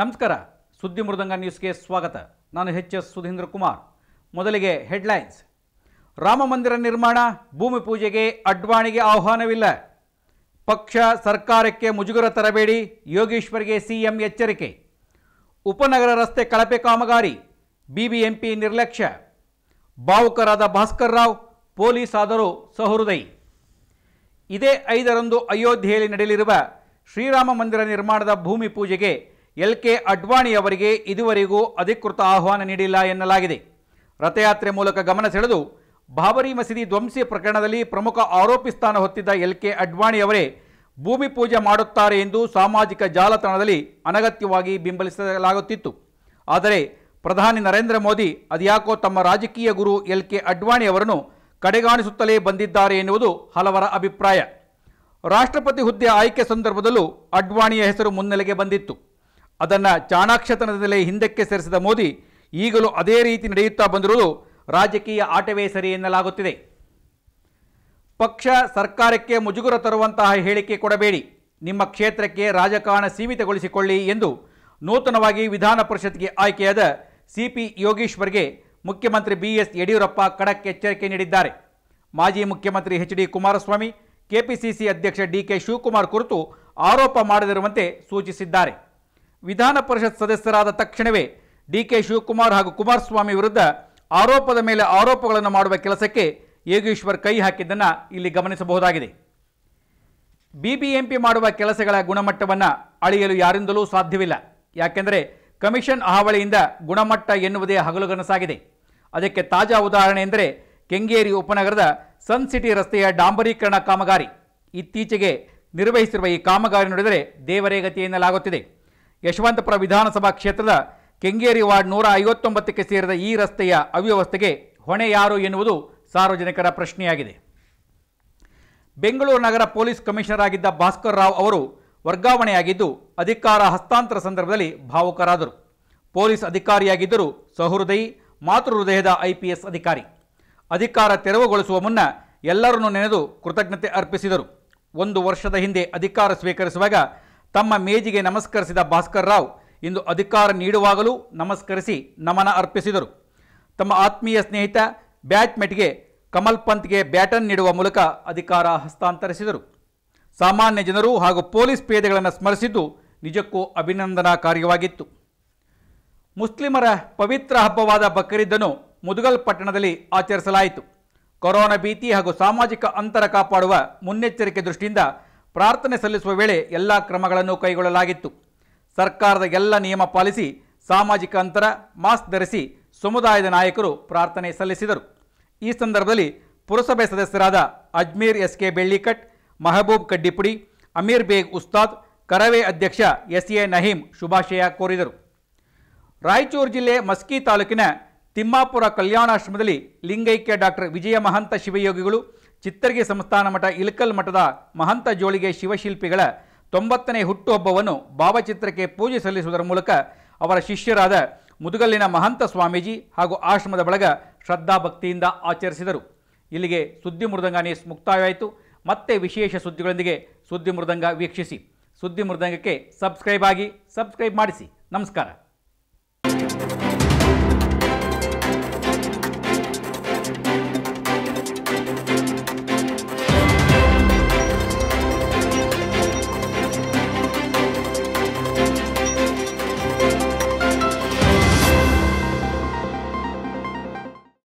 ನಮಸ್ಕಾರ ಸುದ್ದಿ ಮೃದಂಗ ನ್ಯೂಸ್ಗೆ ಸ್ವಾಗತ ನಾನು ಎಚ್ ಎಸ್ ಸುಧೀಂದ್ರ ಕುಮಾರ್ ಮೊದಲಿಗೆ ಹೆಡ್ಲೈನ್ಸ್ ರಾಮ ಮಂದಿರ ನಿರ್ಮಾಣ ಭೂಮಿ ಪೂಜೆಗೆ ಅಡ್ವಾಣಿಗೆ ಆಹ್ವಾನವಿಲ್ಲ ಪಕ್ಷ ಸರ್ಕಾರಕ್ಕೆ ಮುಜುಗರ ತರಬೇಡಿ ಯೋಗೇಶ್ವರ್ಗೆ ಸಿಎಂ ಎಚ್ಚರಿಕೆ ಉಪನಗರ ರಸ್ತೆ ಕಳಪೆ ಕಾಮಗಾರಿ ಬಿಬಿಎಂಪಿ ನಿರ್ಲಕ್ಷ್ಯ ಭಾವುಕರಾದ ಭಾಸ್ಕರ್ ರಾವ್ ಪೊಲೀಸ್ ಆದರೂ ಸಹೃದಯಿ ಇದೇ ಐದರಂದು ಅಯೋಧ್ಯೆಯಲ್ಲಿ ನಡೆಯಲಿರುವ ಶ್ರೀರಾಮ ಮಂದಿರ ನಿರ್ಮಾಣದ ಭೂಮಿ ಪೂಜೆಗೆ ಎಲ್ ಕೆ ಅಡ್ವಾಣಿ ಅವರಿಗೆ ಇದುವರೆಗೂ ಅಧಿಕೃತ ಆಹ್ವಾನ ನೀಡಿಲ್ಲ ಎನ್ನಲಾಗಿದೆ ರಥಯಾತ್ರೆ ಮೂಲಕ ಗಮನ ಸೆಳೆದು ಬಾಬರಿ ಮಸೀದಿ ಧ್ವಂಸಿ ಪ್ರಕರಣದಲ್ಲಿ ಪ್ರಮುಖ ಆರೋಪಿ ಸ್ಥಾನ ಹೊತ್ತಿದ್ದ ಎಲ್ ಕೆ ಅಡ್ವಾಣಿಯವರೇ ಭೂಮಿ ಪೂಜೆ ಮಾಡುತ್ತಾರೆ ಎಂದು ಸಾಮಾಜಿಕ ಜಾಲತಾಣದಲ್ಲಿ ಅನಗತ್ಯವಾಗಿ ಬಿಂಬಲಿಸಲಾಗುತ್ತಿತ್ತು ಆದರೆ ಪ್ರಧಾನಿ ನರೇಂದ್ರ ಮೋದಿ ಅದ್ಯಾಕೋ ತಮ್ಮ ರಾಜಕೀಯ ಗುರು ಎಲ್ ಕೆ ಅಡ್ವಾಣಿ ಅವರನ್ನು ಕಡೆಗಾಣಿಸುತ್ತಲೇ ಬಂದಿದ್ದಾರೆ ಎನ್ನುವುದು ಹಲವರ ಅಭಿಪ್ರಾಯ ರಾಷ್ಟ್ರಪತಿ ಹುದ್ದೆ ಆಯ್ಕೆ ಸಂದರ್ಭದಲ್ಲೂ ಅಡ್ವಾಣಿಯ ಹೆಸರು ಮುನ್ನೆಲೆಗೆ ಬಂದಿತ್ತು ಅದನ್ನು ಚಾಣಾಕ್ಷತನದಲ್ಲೇ ಹಿಂದಕ್ಕೆ ಸರಿಸಿದ ಮೋದಿ ಈಗಲೂ ಅದೇ ರೀತಿ ನಡೆಯುತ್ತಾ ಬಂದಿರುವುದು ರಾಜಕೀಯ ಆಟವೇ ಸರಿ ಎನ್ನಲಾಗುತ್ತಿದೆ ಪಕ್ಷ ಸರ್ಕಾರಕ್ಕೆ ಮುಜುಗುರ ತರುವಂತಹ ಹೇಳಿಕೆ ಕೊಡಬೇಡಿ ನಿಮ್ಮ ಕ್ಷೇತ್ರಕ್ಕೆ ರಾಜಕಾರಣ ಸೀಮಿತಗೊಳಿಸಿಕೊಳ್ಳಿ ಎಂದು ನೂತನವಾಗಿ ವಿಧಾನ ಪರಿಷತ್ಗೆ ಆಯ್ಕೆಯಾದ ಸಿಪಿ ಯೋಗೀಶ್ವರ್ಗೆ ಮುಖ್ಯಮಂತ್ರಿ ಬಿಎಸ್ ಯಡಿಯೂರಪ್ಪ ಖಡಕ್ ಎಚ್ಚರಿಕೆ ನೀಡಿದ್ದಾರೆ ಮಾಜಿ ಮುಖ್ಯಮಂತ್ರಿ ಎಚ್ ಡಿ ಕುಮಾರಸ್ವಾಮಿ ಕೆಪಿಸಿಸಿ ಅಧ್ಯಕ್ಷ ಡಿ ಕೆ ಶಿವಕುಮಾರ್ ಕುರಿತು ಆರೋಪ ಮಾಡದಿರುವಂತೆ ಸೂಚಿಸಿದ್ದಾರೆ ವಿಧಾನ ಪರಿಷತ್ ಸದಸ್ಯರಾದ ತಕ್ಷಣವೇ ಡಿಕೆ ಶಿವಕುಮಾರ್ ಹಾಗೂ ಕುಮಾರಸ್ವಾಮಿ ವಿರುದ್ಧ ಆರೋಪದ ಮೇಲೆ ಆರೋಪಗಳನ್ನು ಮಾಡುವ ಕೆಲಸಕ್ಕೆ ಯೋಗೀಶ್ವರ್ ಕೈ ಹಾಕಿದ್ದನ್ನು ಇಲ್ಲಿ ಗಮನಿಸಬಹುದಾಗಿದೆ ಬಿಬಿಎಂಪಿ ಮಾಡುವ ಕೆಲಸಗಳ ಗುಣಮಟ್ಟವನ್ನು ಅಳೆಯಲು ಯಾರಿಂದಲೂ ಸಾಧ್ಯವಿಲ್ಲ ಯಾಕೆಂದರೆ ಕಮಿಷನ್ ಹಾವಳಿಯಿಂದ ಗುಣಮಟ್ಟ ಎನ್ನುವುದೇ ಹಗಲುಗನಸಾಗಿದೆ ಅದಕ್ಕೆ ತಾಜಾ ಉದಾಹರಣೆ ಎಂದರೆ ಕೆಂಗೇರಿ ಉಪನಗರದ ಸನ್ ಸಿಟಿ ರಸ್ತೆಯ ಡಾಂಬರೀಕರಣ ಕಾಮಗಾರಿ ಇತ್ತೀಚೆಗೆ ನಿರ್ವಹಿಸಿರುವ ಈ ಕಾಮಗಾರಿ ನೋಡಿದರೆ ದೇವರೇ ಗತಿ ಎನ್ನಲಾಗುತ್ತಿದೆ ಯಶವಂತಪುರ ವಿಧಾನಸಭಾ ಕ್ಷೇತ್ರದ ಕೆಂಗೇರಿ ವಾರ್ಡ್ ನೂರ ಐವತ್ತೊಂಬತ್ತಕ್ಕೆ ಸೇರಿದ ಈ ರಸ್ತೆಯ ಅವ್ಯವಸ್ಥೆಗೆ ಹೊಣೆ ಯಾರು ಎನ್ನುವುದು ಸಾರ್ವಜನಿಕರ ಪ್ರಶ್ನೆಯಾಗಿದೆ ಬೆಂಗಳೂರು ನಗರ ಪೊಲೀಸ್ ಕಮಿಷನರ್ ಆಗಿದ್ದ ಭಾಸ್ಕರ್ ರಾವ್ ಅವರು ವರ್ಗಾವಣೆಯಾಗಿದ್ದು ಅಧಿಕಾರ ಹಸ್ತಾಂತರ ಸಂದರ್ಭದಲ್ಲಿ ಭಾವುಕರಾದರು ಪೊಲೀಸ್ ಅಧಿಕಾರಿಯಾಗಿದ್ದರೂ ಸಹೃದಯಿ ಮಾತೃಹೃದಯದ ಹೃದಯದ ಐಪಿಎಸ್ ಅಧಿಕಾರಿ ಅಧಿಕಾರ ತೆರವುಗೊಳಿಸುವ ಮುನ್ನ ಎಲ್ಲರನ್ನೂ ನೆನೆದು ಕೃತಜ್ಞತೆ ಅರ್ಪಿಸಿದರು ಒಂದು ವರ್ಷದ ಹಿಂದೆ ಅಧಿಕಾರ ಸ್ವೀಕರಿಸುವಾಗ ತಮ್ಮ ಮೇಜಿಗೆ ನಮಸ್ಕರಿಸಿದ ಭಾಸ್ಕರ್ ರಾವ್ ಇಂದು ಅಧಿಕಾರ ನೀಡುವಾಗಲೂ ನಮಸ್ಕರಿಸಿ ನಮನ ಅರ್ಪಿಸಿದರು ತಮ್ಮ ಆತ್ಮೀಯ ಸ್ನೇಹಿತ ಬ್ಯಾಟ್ಮೆಟ್ಗೆ ಕಮಲ್ ಪಂತ್ಗೆ ಬ್ಯಾಟನ್ ನೀಡುವ ಮೂಲಕ ಅಧಿಕಾರ ಹಸ್ತಾಂತರಿಸಿದರು ಸಾಮಾನ್ಯ ಜನರು ಹಾಗೂ ಪೊಲೀಸ್ ಪೇದೆಗಳನ್ನು ಸ್ಮರಿಸಿದ್ದು ನಿಜಕ್ಕೂ ಅಭಿನಂದನಾ ಕಾರ್ಯವಾಗಿತ್ತು ಮುಸ್ಲಿಮರ ಪವಿತ್ರ ಹಬ್ಬವಾದ ಬಕ್ರೀದ್ದನ್ನು ಮುದುಗಲ್ ಪಟ್ಟಣದಲ್ಲಿ ಆಚರಿಸಲಾಯಿತು ಕೊರೋನಾ ಭೀತಿ ಹಾಗೂ ಸಾಮಾಜಿಕ ಅಂತರ ಕಾಪಾಡುವ ಮುನ್ನೆಚ್ಚರಿಕೆ ದೃಷ್ಟಿಯಿಂದ ಪ್ರಾರ್ಥನೆ ಸಲ್ಲಿಸುವ ವೇಳೆ ಎಲ್ಲ ಕ್ರಮಗಳನ್ನು ಕೈಗೊಳ್ಳಲಾಗಿತ್ತು ಸರ್ಕಾರದ ಎಲ್ಲ ನಿಯಮ ಪಾಲಿಸಿ ಸಾಮಾಜಿಕ ಅಂತರ ಮಾಸ್ಕ್ ಧರಿಸಿ ಸಮುದಾಯದ ನಾಯಕರು ಪ್ರಾರ್ಥನೆ ಸಲ್ಲಿಸಿದರು ಈ ಸಂದರ್ಭದಲ್ಲಿ ಪುರಸಭೆ ಸದಸ್ಯರಾದ ಅಜ್ಮೀರ್ ಎಸ್ ಕೆ ಬೆಳ್ಳಿಕಟ್ ಮಹಬೂಬ್ ಕಡ್ಡಿಪುಡಿ ಅಮೀರ್ ಬೇಗ್ ಉಸ್ತಾದ್ ಕರವೇ ಅಧ್ಯಕ್ಷ ಎಸ್ ಎ ನಹೀಂ ಶುಭಾಶಯ ಕೋರಿದರು ರಾಯಚೂರು ಜಿಲ್ಲೆ ಮಸ್ಕಿ ತಾಲೂಕಿನ ತಿಮ್ಮಾಪುರ ಕಲ್ಯಾಣಾಶ್ರಮದಲ್ಲಿ ಲಿಂಗೈಕ್ಯ ಡಾಕ್ಟರ್ ವಿಜಯ ಮಹಂತ ಶಿವಯೋಗಿಗಳು ಚಿತ್ತರ್ಗಿ ಸಂಸ್ಥಾನ ಮಠ ಇಲ್ಕಲ್ ಮಠದ ಮಹಂತ ಜೋಳಿಗೆ ಶಿವಶಿಲ್ಪಿಗಳ ತೊಂಬತ್ತನೇ ಹುಟ್ಟುಹಬ್ಬವನ್ನು ಭಾವಚಿತ್ರಕ್ಕೆ ಪೂಜೆ ಸಲ್ಲಿಸುವುದರ ಮೂಲಕ ಅವರ ಶಿಷ್ಯರಾದ ಮುದುಗಲ್ಲಿನ ಮಹಂತ ಸ್ವಾಮೀಜಿ ಹಾಗೂ ಆಶ್ರಮದ ಬಳಗ ಶ್ರದ್ಧಾಭಕ್ತಿಯಿಂದ ಆಚರಿಸಿದರು ಇಲ್ಲಿಗೆ ಸುದ್ದಿ ಮೃದಂಗ ನ್ಯೂಸ್ ಮುಕ್ತಾಯವಾಯಿತು ಮತ್ತೆ ವಿಶೇಷ ಸುದ್ದಿಗಳೊಂದಿಗೆ ಸುದ್ದಿ ಮೃದಂಗ ವೀಕ್ಷಿಸಿ ಸುದ್ದಿ ಮೃದಂಗಕ್ಕೆ ಸಬ್ಸ್ಕ್ರೈಬ್ ಆಗಿ ಸಬ್ಸ್ಕ್ರೈಬ್ ಮಾಡಿಸಿ ನಮಸ್ಕಾರ